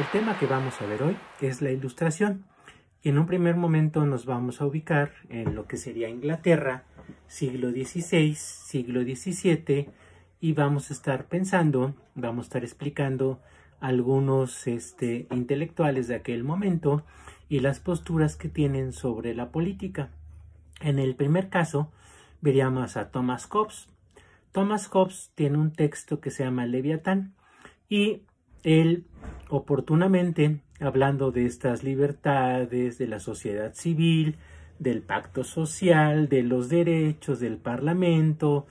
El tema que vamos a ver hoy es la ilustración. En un primer momento nos vamos a ubicar en lo que sería Inglaterra, siglo XVI, siglo XVII, y vamos a estar pensando, vamos a estar explicando algunos este, intelectuales de aquel momento y las posturas que tienen sobre la política. En el primer caso, veríamos a Thomas Hobbes. Thomas Hobbes tiene un texto que se llama Leviatán y él oportunamente, hablando de estas libertades, de la sociedad civil, del pacto social, de los derechos, del parlamento,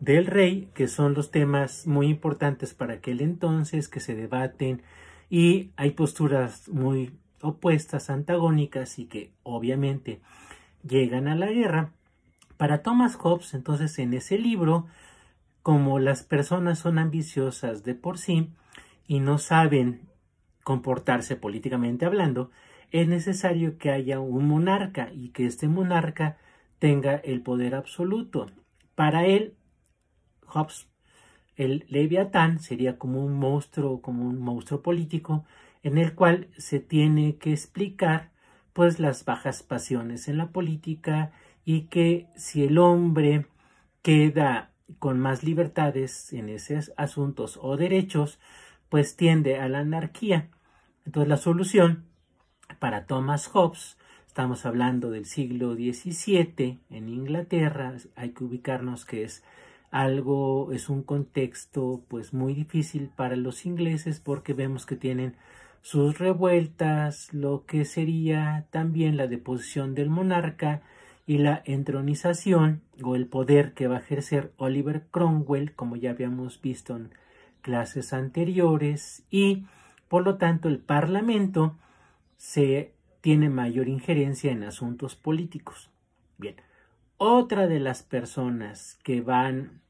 del rey, que son los temas muy importantes para aquel entonces que se debaten y hay posturas muy opuestas, antagónicas y que obviamente llegan a la guerra. Para Thomas Hobbes, entonces en ese libro, como las personas son ambiciosas de por sí, y no saben comportarse políticamente hablando, es necesario que haya un monarca y que este monarca tenga el poder absoluto. Para él, Hobbes, el leviatán sería como un monstruo, como un monstruo político, en el cual se tiene que explicar pues las bajas pasiones en la política y que si el hombre queda con más libertades en esos asuntos o derechos, pues tiende a la anarquía. Entonces la solución para Thomas Hobbes, estamos hablando del siglo XVII en Inglaterra, hay que ubicarnos que es algo, es un contexto pues muy difícil para los ingleses porque vemos que tienen sus revueltas, lo que sería también la deposición del monarca y la entronización o el poder que va a ejercer Oliver Cromwell, como ya habíamos visto en clases anteriores y por lo tanto el Parlamento se tiene mayor injerencia en asuntos políticos. Bien, otra de las personas que van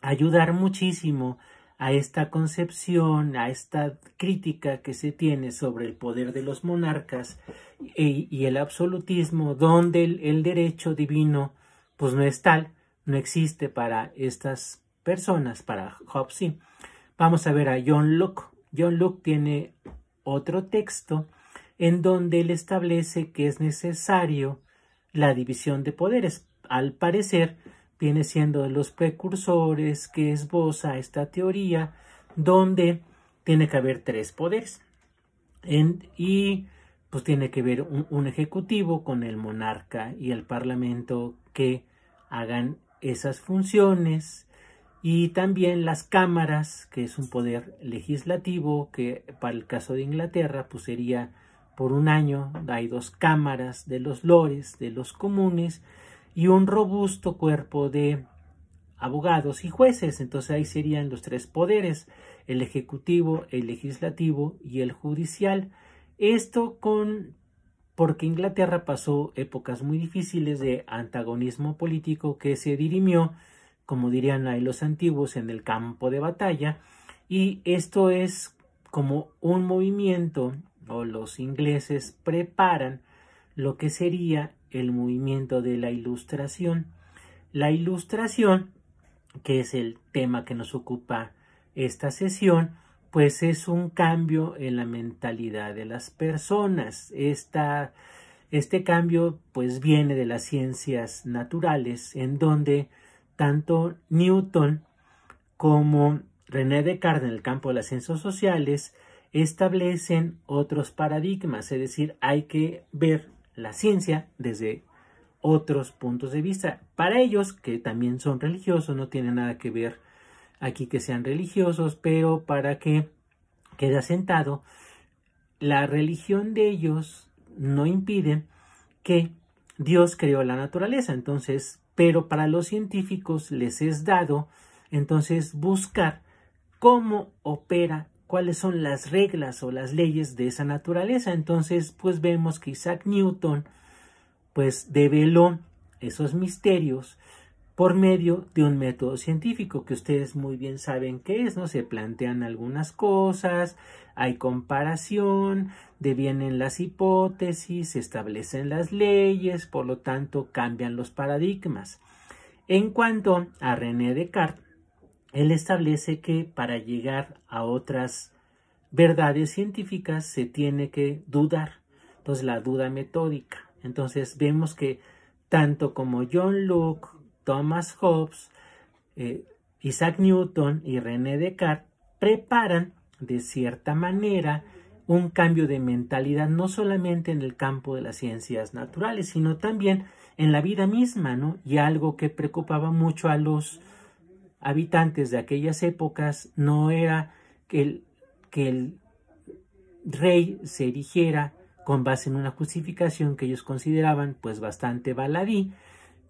a ayudar muchísimo a esta concepción, a esta crítica que se tiene sobre el poder de los monarcas e, y el absolutismo, donde el, el, derecho divino pues no es tal, no existe para estas personas, para Hobbes sí. Vamos a ver a John Locke. John Locke tiene otro texto en donde él establece que es necesario la división de poderes. Al parecer, viene siendo de los precursores que esboza esta teoría donde tiene que haber tres poderes. y pues tiene que ver un, ejecutivo con el monarca y el parlamento que hagan esas funciones y también las cámaras, que es un poder legislativo, que para el caso de Inglaterra pues sería por un año, hay dos cámaras de los lores, de los comunes, y un robusto cuerpo de abogados y jueces. Entonces ahí serían los tres poderes, el ejecutivo, el legislativo y el judicial. Esto con porque Inglaterra pasó épocas muy difíciles de antagonismo político que se dirimió como dirían ahí los antiguos, en el campo de batalla. Y esto es como un movimiento, o los ingleses preparan lo que sería el movimiento de la ilustración. La ilustración, que es el tema que nos ocupa esta sesión, pues es un cambio en la mentalidad de las personas. este cambio pues viene de las ciencias naturales, en donde tanto Newton como René Descartes en el campo de las ciencias sociales establecen otros paradigmas, es decir, hay que ver la ciencia desde otros puntos de vista. Para ellos, que también son religiosos, no tiene nada que ver aquí que sean religiosos, pero para que quede asentado, la religión de ellos no impide que Dios creó la naturaleza. Entonces, pero para los científicos les es dado entonces buscar cómo opera, cuáles son las reglas o las leyes de esa naturaleza. Entonces, pues vemos que Isaac Newton pues develó esos misterios por medio de un método científico que ustedes muy bien saben qué es, ¿no? Se plantean algunas cosas, hay comparación, devienen las hipótesis, se establecen las leyes, por lo tanto cambian los paradigmas. En cuanto a René Descartes, él establece que para llegar a otras verdades científicas se tiene que dudar, entonces la duda metódica. Entonces vemos que tanto como John Locke Thomas Hobbes, eh, Isaac Newton y René Descartes preparan de cierta manera un cambio de mentalidad no solamente en el campo de las ciencias naturales, sino también en la vida misma, ¿no? Y algo que preocupaba mucho a los habitantes de aquellas épocas no era que el, que el rey se erigiera con base en una justificación que ellos consideraban pues bastante baladí,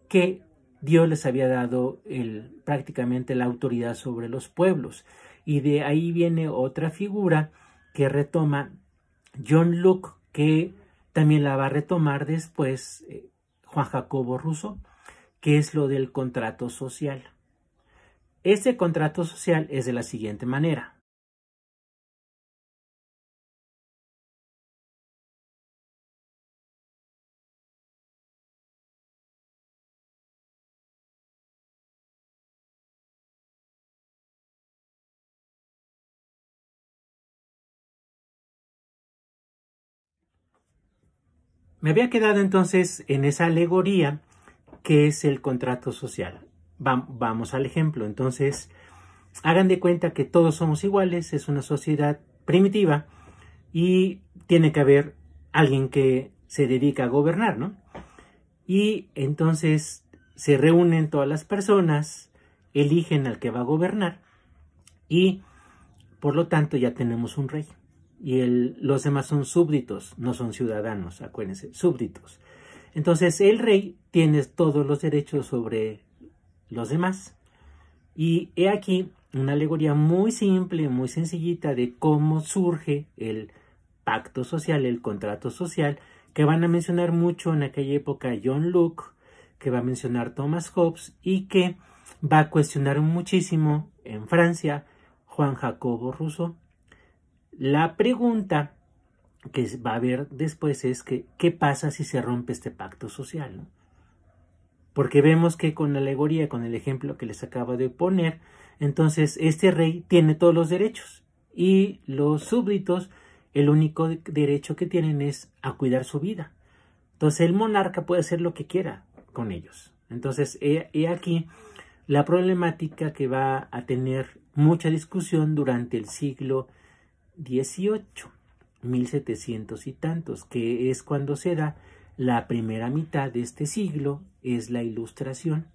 que Dios les había dado el, prácticamente la autoridad sobre los pueblos. Y de ahí viene otra figura que retoma John Luke, que también la va a retomar después eh, Juan Jacobo Russo, que es lo del contrato social. Este contrato social es de la siguiente manera. Me había quedado entonces en esa alegoría que es el contrato social. vamos al ejemplo. Entonces, hagan de cuenta que todos somos iguales, es una sociedad primitiva y tiene que haber alguien que se dedica a gobernar, ¿no? Y entonces se reúnen todas las personas, eligen al que va a gobernar y por lo tanto ya tenemos un rey y los demás son súbditos, no son ciudadanos, acuérdense, súbditos. Entonces el rey tiene todos los derechos sobre los demás. Y he aquí una alegoría muy simple, muy sencillita de cómo surge el pacto social, el contrato social, que van a mencionar mucho en aquella época John Luke, que va a mencionar Thomas Hobbes y que va a cuestionar muchísimo en Francia Juan Jacobo Rousseau la pregunta que va a haber después es que, ¿qué pasa si se rompe este pacto social? Porque vemos que con la alegoría, con el ejemplo que les acabo de poner, entonces este rey tiene todos los derechos y los súbditos el único derecho que tienen es a cuidar su vida. Entonces el monarca puede hacer lo que quiera con ellos. Entonces he, aquí la problemática que va a tener mucha discusión durante el siglo 18, 1700 y tantos, que es cuando se da la primera mitad de este siglo, es la ilustración.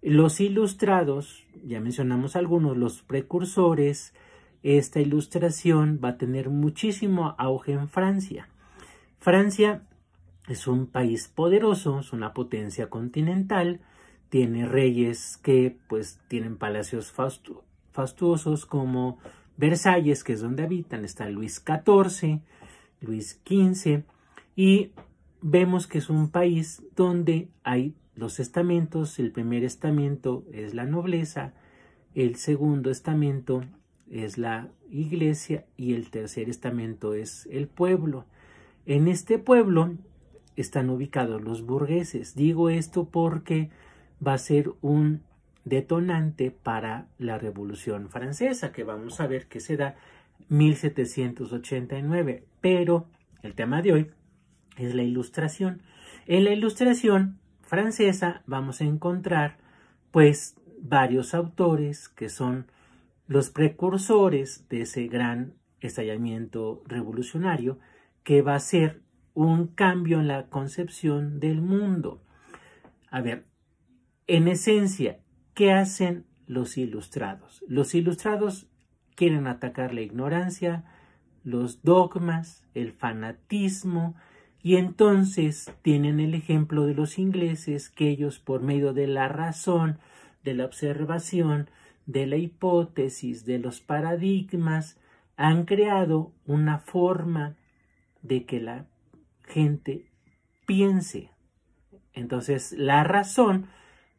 Los ilustrados, ya mencionamos algunos, los precursores, esta ilustración va a tener muchísimo auge en Francia. Francia es un país poderoso, es una potencia continental, tiene reyes que pues tienen palacios fastuosos como Versalles, que es donde habitan, está Luis XIV, Luis XV, y vemos que es un país donde hay los estamentos, el primer estamento es la nobleza, el segundo estamento es la iglesia y el tercer estamento es el pueblo. En este pueblo están ubicados los burgueses. Digo esto porque va a ser un detonante para la Revolución Francesa, que vamos a ver que se da 1789. Pero el tema de hoy es la ilustración. En la ilustración francesa vamos a encontrar pues varios autores que son los precursores de ese gran estallamiento revolucionario que va a ser un cambio en la concepción del mundo. A ver, en esencia, ¿Qué hacen los ilustrados? Los ilustrados quieren atacar la ignorancia, los dogmas, el fanatismo, y entonces tienen el ejemplo de los ingleses que ellos por medio de la razón, de la observación, de la hipótesis, de los paradigmas, han creado una forma de que la gente piense. Entonces la razón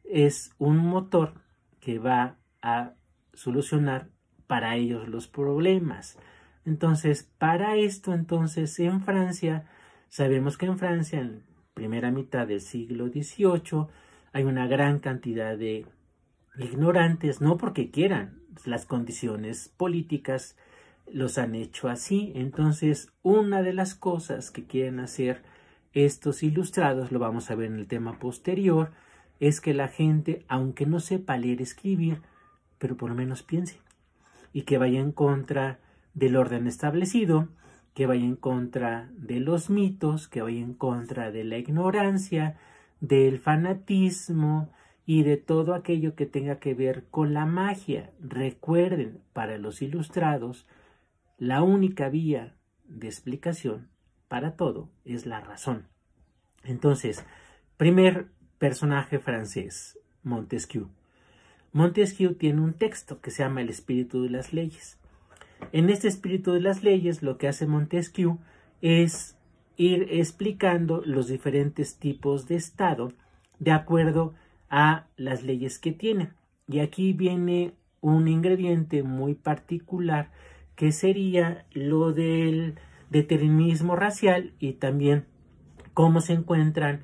es un motor que va a solucionar para ellos los problemas. Entonces, para esto, entonces, en Francia, sabemos que en Francia, en primera mitad del siglo XVIII, hay una gran cantidad de ignorantes, no porque quieran, las condiciones políticas los han hecho así. Entonces, una de las cosas que quieren hacer estos ilustrados, lo vamos a ver en el tema posterior, es que la gente, aunque no sepa leer, escribir, pero por lo menos piense y que vaya en contra del orden establecido, que vaya en contra de los mitos, que vaya en contra de la ignorancia, del fanatismo y de todo aquello que tenga que ver con la magia. Recuerden, para los ilustrados, la única vía de explicación para todo es la razón. Entonces, primer personaje francés, Montesquieu. Montesquieu tiene un texto que se llama El espíritu de las leyes. En este espíritu de las leyes lo que hace Montesquieu es ir explicando los diferentes tipos de Estado de acuerdo a las leyes que tiene. Y aquí viene un ingrediente muy particular que sería lo del determinismo racial y también cómo se encuentran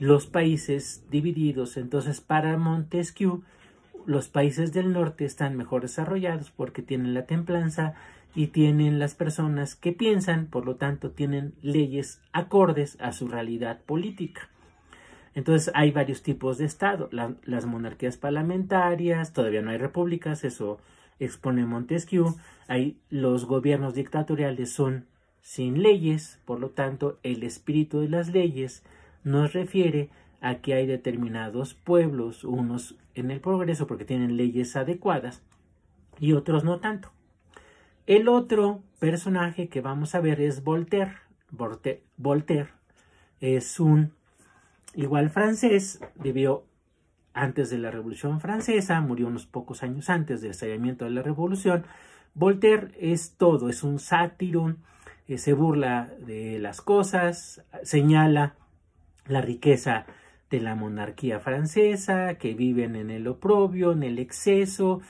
los países divididos. Entonces, para Montesquieu, los países del norte están mejor desarrollados porque tienen la templanza y tienen las personas que piensan, por lo tanto, tienen leyes acordes a su realidad política. Entonces hay varios tipos de Estado, las monarquías parlamentarias, todavía no hay repúblicas, eso expone Montesquieu, hay, los gobiernos dictatoriales son sin leyes, por lo tanto el espíritu de las leyes nos refiere a que hay determinados pueblos, unos en el progreso porque tienen leyes adecuadas y otros no tanto. El otro personaje que vamos a ver es Voltaire. Voltaire, es un igual francés, vivió antes de la Revolución Francesa, murió unos pocos años antes del estallamiento de la Revolución. Voltaire es todo, es un sátiro, eh, se burla de las cosas, señala la riqueza de la monarquía francesa, que viven en el oprobio, en el exceso,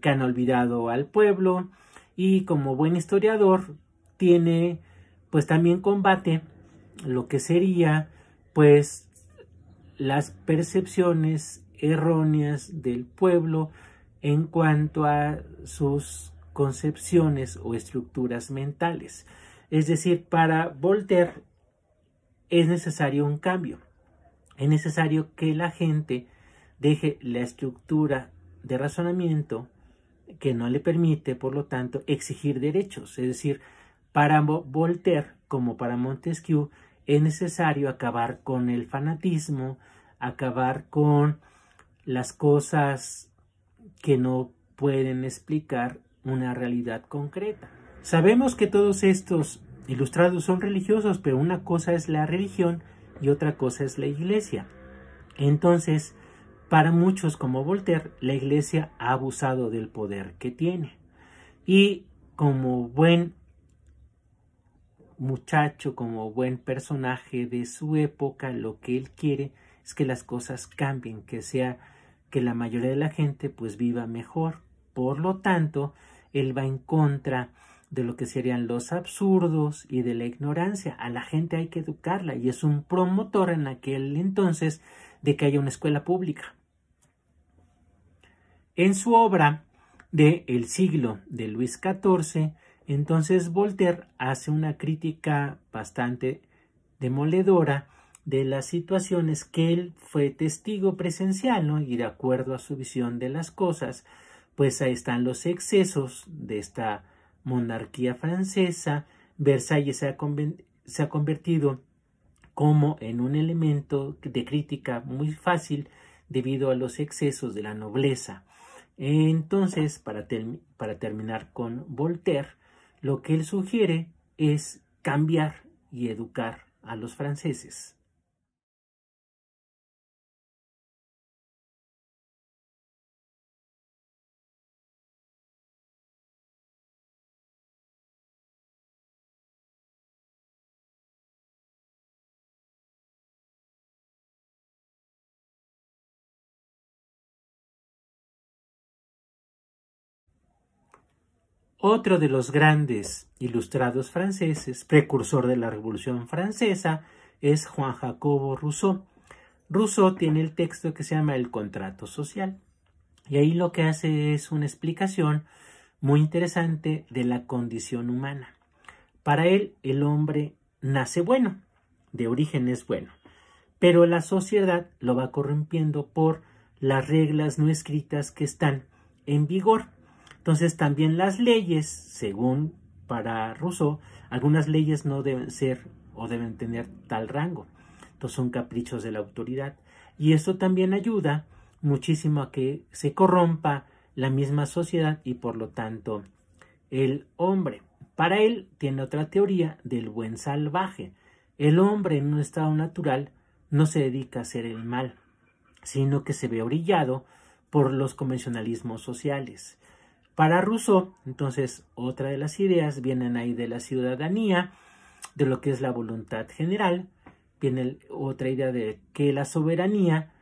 que han olvidado al pueblo y como buen historiador tiene pues también combate lo que sería pues las percepciones erróneas del pueblo en cuanto a sus concepciones o estructuras mentales. Es decir, para Voltaire es necesario un cambio. Es necesario que la gente deje la estructura de razonamiento que no le permite, por lo tanto, exigir derechos. Es decir, para Voltaire como para Montesquieu es necesario acabar con el fanatismo, acabar con las cosas que no pueden explicar una realidad concreta. Sabemos que todos estos ilustrados son religiosos, pero una cosa es la religión y otra cosa es la iglesia. Entonces, para muchos como Voltaire, la iglesia ha abusado del poder que tiene. Y como buen muchacho, como buen personaje de su época, lo que él quiere es que las cosas cambien, que sea que la mayoría de la gente pues viva mejor. Por lo tanto, él va en contra de lo que serían los absurdos y de la ignorancia. A la gente hay que educarla y es un promotor en aquel entonces de que haya una escuela pública. En su obra de El siglo de Luis XIV, entonces Voltaire hace una crítica bastante demoledora de las situaciones que él fue testigo presencial, Y de acuerdo a su visión de las cosas, pues ahí están los excesos de esta monarquía francesa, Versalles se ha, convertido como en un elemento de crítica muy fácil debido a los excesos de la nobleza. Entonces, para, terminar con Voltaire, lo que él sugiere es cambiar y educar a los franceses. otro de los grandes ilustrados franceses, precursor de la Revolución Francesa, es Juan Jacobo Rousseau. Rousseau tiene el texto que se llama El contrato social. Y ahí lo que hace es una explicación muy interesante de la condición humana. Para él, el hombre nace bueno, de origen es bueno, pero la sociedad lo va corrompiendo por las reglas no escritas que están en vigor. Entonces también las leyes, según para Rousseau, algunas leyes no deben ser o deben tener tal rango. Entonces son caprichos de la autoridad. Y esto también ayuda muchísimo a que se corrompa la misma sociedad y por lo tanto el hombre. Para él tiene otra teoría del buen salvaje. El hombre en un estado natural no se dedica a hacer el mal, sino que se ve orillado por los convencionalismos sociales. Para Rousseau, entonces, otra de las ideas vienen ahí de la ciudadanía, de lo que es la voluntad general, viene otra idea de que la soberanía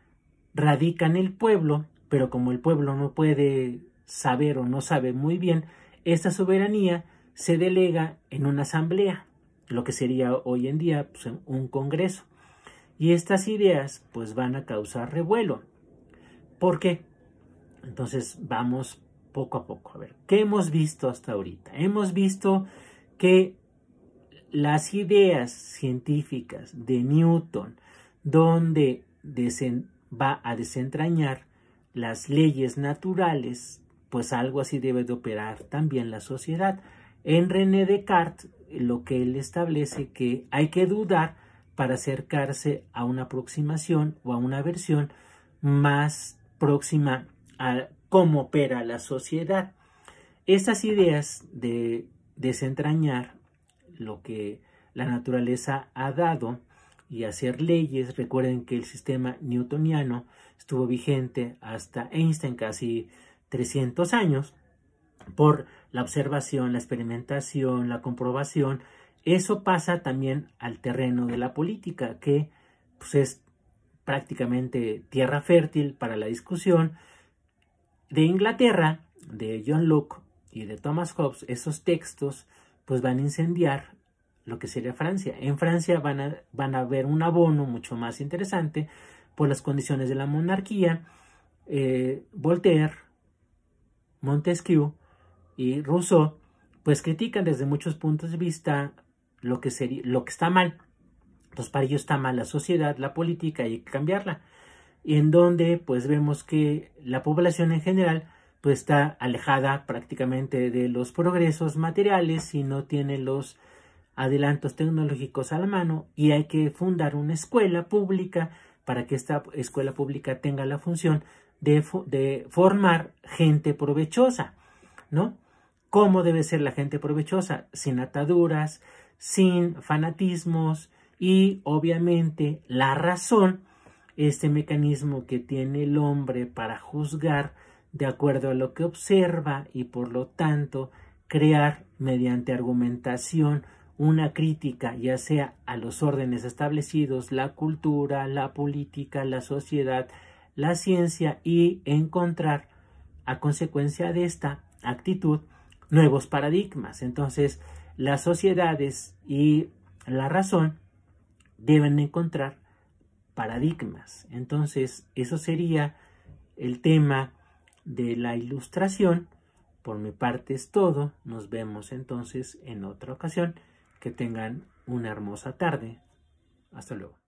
radica en el pueblo, pero como el pueblo no puede saber o no sabe muy bien, esta soberanía se delega en una asamblea, lo que sería hoy en día pues, un congreso. Y estas ideas pues van a causar revuelo. ¿Por qué? Entonces vamos poco a poco. A ver, ¿qué hemos visto hasta ahorita? Hemos visto que las ideas científicas de Newton, donde va a desentrañar las leyes naturales, pues algo así debe de operar también la sociedad. En René Descartes, lo que él establece que hay que dudar para acercarse a una aproximación o a una versión más próxima a cómo opera la sociedad. Estas ideas de desentrañar lo que la naturaleza ha dado y hacer leyes, recuerden que el sistema newtoniano estuvo vigente hasta Einstein casi 300 años por la observación, la experimentación, la comprobación. Eso pasa también al terreno de la política, que pues, es prácticamente tierra fértil para la discusión de Inglaterra, de John Locke y de Thomas Hobbes, esos textos pues van a incendiar lo que sería Francia. En Francia van a, van a ver un abono mucho más interesante por las condiciones de la monarquía. Eh, Voltaire, Montesquieu y Rousseau pues critican desde muchos puntos de vista lo que, sería, lo que está mal. Entonces para ellos está mal la sociedad, la política y hay que cambiarla y en donde pues vemos que la población en general pues está alejada prácticamente de los progresos materiales y no tiene los adelantos tecnológicos a la mano y hay que fundar una escuela pública para que esta escuela pública tenga la función de, de formar gente provechosa, ¿no? ¿Cómo debe ser la gente provechosa? Sin ataduras, sin fanatismos y obviamente la razón este mecanismo que tiene el hombre para juzgar de acuerdo a lo que observa y por lo tanto crear mediante argumentación una crítica, ya sea a los órdenes establecidos, la cultura, la política, la sociedad, la ciencia y encontrar a consecuencia de esta actitud nuevos paradigmas. Entonces, las sociedades y la razón deben encontrar paradigmas. Entonces, eso sería el tema de la ilustración. Por mi parte es todo. Nos vemos entonces en otra ocasión. Que tengan una hermosa tarde. Hasta luego.